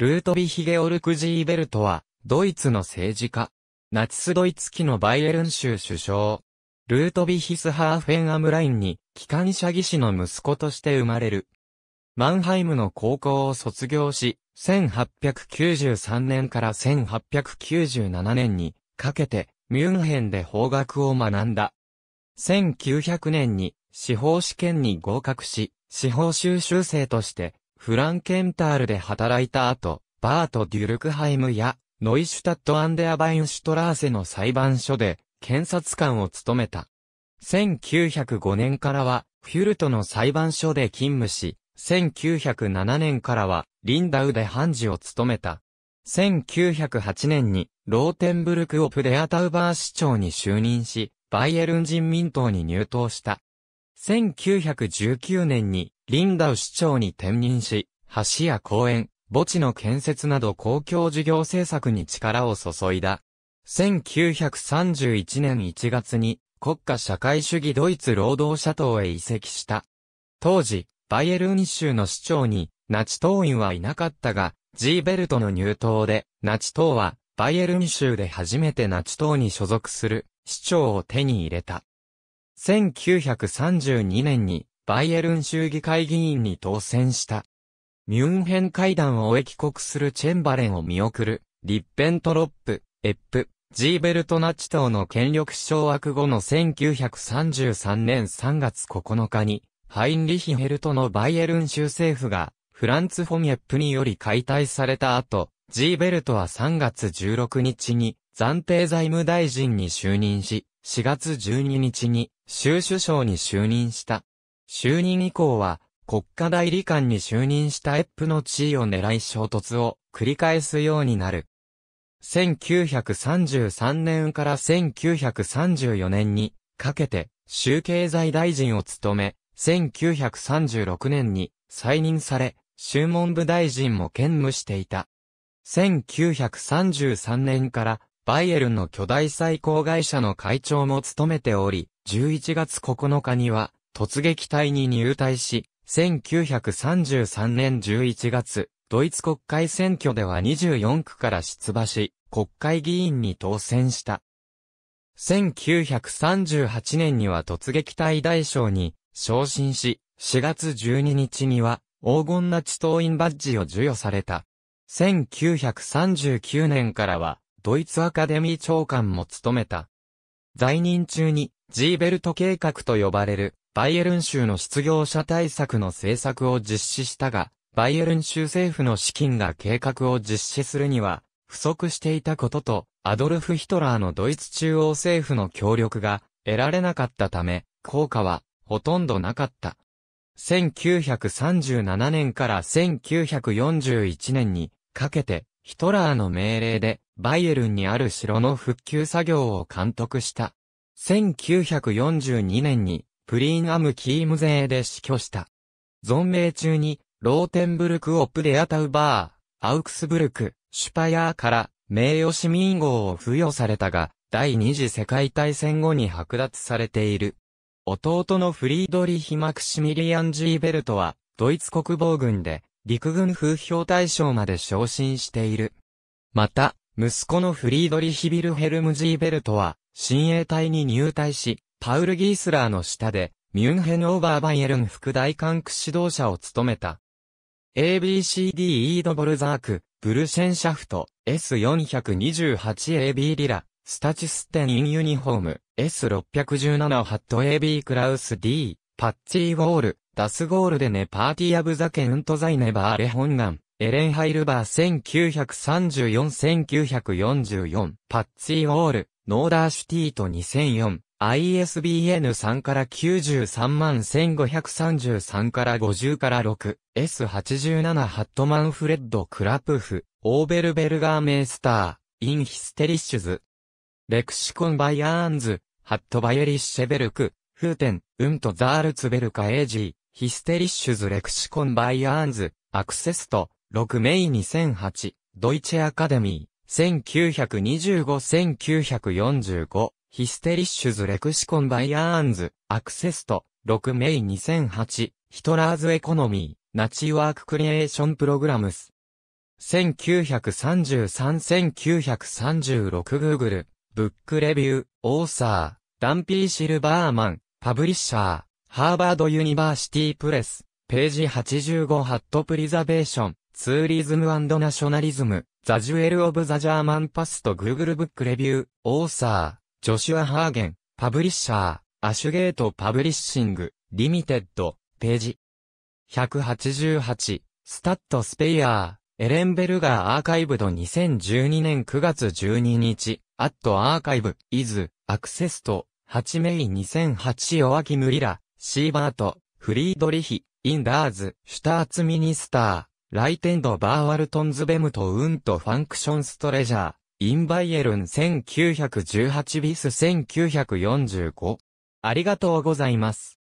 ルートビヒ・ゲオルクジーベルトは、ドイツの政治家。ナチスドイツ期のバイエルン州首相。ルートビヒスハーフェンアムラインに、機関車技師の息子として生まれる。マンハイムの高校を卒業し、1893年から1897年にかけて、ミュンヘンで法学を学んだ。1900年に司法試験に合格し、司法修習生としてフランケンタールで働いた後、バート・デュルクハイムや、ノイシュタット・アンデア・バインシュトラーセの裁判所で、検察官を務めた。1905年からは、フュルトの裁判所で勤務し、1907年からは、リンダウで判事を務めた。1908年に、ローテンブルクオプデアタウバー市長に就任し、バイエルン人民党に入党した。1919年に、リンダウ市長に転任し、橋や公園、墓地の建設など公共事業政策に力を注いだ。1931年1月に国家社会主義ドイツ労働者党へ移籍した。当時、バイエルン州の市長にナチ党員はいなかったが、ジーベルトの入党で、ナチ党はバイエルン州で初めてナチ党に所属する市長を手に入れた。1932年にバイエルン州議会議員に当選した。ミュンヘン会談を終え帰国するチェンバレンを見送る、リッペントロップ、エップ、ジーベルトナチ党の権力掌握後の1933年3月9日に、ハインリヒヘルトのバイエルン州政府が、フランツ・フォミエップにより解体された後、ジーベルトは3月16日に、暫定財務大臣に就任し、4月12日に、州首相に就任した。就任以降は、国家代理官に就任したエップの地位を狙い衝突を繰り返すようになる。1933年から1934年にかけて、州経済大臣を務め、1936年に再任され、州文部大臣も兼務していた。1933年から、バイエルンの巨大最高会社の会長も務めており、11月9日には、突撃隊に入隊し、1933年11月、ドイツ国会選挙では24区から出馬し、国会議員に当選した。1938年には突撃隊大将に昇進し、4月12日には黄金な地党員バッジを授与された。1939年からはドイツアカデミー長官も務めた。在任中にジーベルト計画と呼ばれるバイエルン州の失業者対策の政策を実施したが、バイエルン州政府の資金が計画を実施するには、不足していたことと、アドルフ・ヒトラーのドイツ中央政府の協力が得られなかったため、効果はほとんどなかった。1937年から1941年にかけて、ヒトラーの命令で、バイエルンにある城の復旧作業を監督した。1942年に、プリンアムキーム勢で死去した。存命中に、ローテンブルク・オプ・デ・アタウバー、アウクスブルク、シュパヤーから名誉市民号を付与されたが、第二次世界大戦後に剥奪されている。弟のフリードリヒ・マクシミリアン・ジーベルトは、ドイツ国防軍で、陸軍風評大将まで昇進している。また、息子のフリードリヒ・ビルヘルム・ジーベルトは、親衛隊に入隊し、パウル・ギースラーの下で、ミュンヘン・オーバー・バイエルン副大管区指導者を務めた。ABCD イードボルザーク、ブルシェンシャフト、S428AB リラ、スタチステン・イン・ユニフォーム、S617 ハット AB クラウス D、パッチー・ウォール、ダスゴールデ・ネパーティアブザケントザイネバーレホンガン、エレンハイルバー1934-1944、パッチー・ウォール、ノーダーシュティート2004、ISBN 3から93万1533から50から6、S87 ハットマンフレッド・クラプフ、オーベルベルガーメイスター、イン・ヒステリッシュズ。レクシコン・バイアーンズ、ハット・バイエリッシェベルク、フーテン、ウント・ザールツベルカ・エージー、ヒステリッシュズ・レクシコン・バイアーンズ、アクセスト、6メイ2008、ドイチェ・アカデミー、1925-1945。ヒステリッシュズ・レクシコン・バイアーンズ、アクセスト、6メイ2008、ヒトラーズ・エコノミー、ナチワーク・クリエーション・プログラムス。1933-1936グーグル、ブックレビュー、オーサー、ダンピー・シルバーマン、パブリッシャー、ハーバード・ユニバーシティ・プレス、ページ85ハット・プリザベーション、ツーリズムナショナリズム、ザ・ジュエル・オブ・ザ・ジャーマン・パスト・グーグルブックレビュー、オーサー、ジョシュア・ハーゲン、パブリッシャー、アシュゲート・パブリッシング、リミテッド、ページ。188、スタッド・スペイヤー、エレンベルガー・アーカイブド2012年9月12日、アット・アーカイブ、イズ、アクセスト、8メイ2008オアキム・リラ、シーバート、フリードリヒ、インダーズ、シュターツ・ミニスター、ライテンド・バーワルトンズ・ベムト・ウント・ファンクション・ストレジャー、インバイエルン1918ビス1945。ありがとうございます。